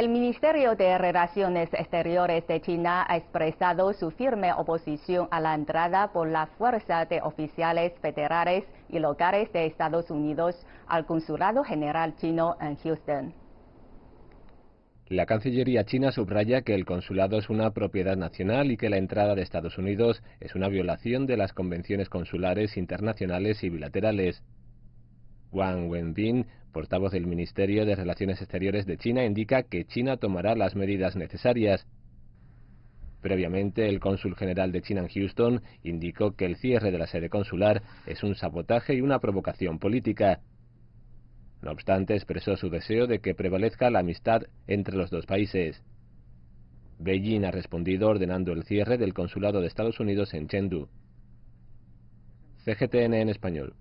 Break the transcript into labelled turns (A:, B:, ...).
A: El Ministerio de Relaciones Exteriores de China ha expresado su firme oposición a la entrada por la fuerza de oficiales federales y locales de Estados Unidos al Consulado General chino en Houston.
B: La Cancillería china subraya que el consulado es una propiedad nacional y que la entrada de Estados Unidos es una violación de las convenciones consulares internacionales y bilaterales. Wang Wenbin, portavoz del Ministerio de Relaciones Exteriores de China, indica que China tomará las medidas necesarias. Previamente, el cónsul general de China en Houston indicó que el cierre de la sede consular es un sabotaje y una provocación política. No obstante, expresó su deseo de que prevalezca la amistad entre los dos países. Beijing ha respondido ordenando el cierre del consulado de Estados Unidos en Chengdu. CGTN en español.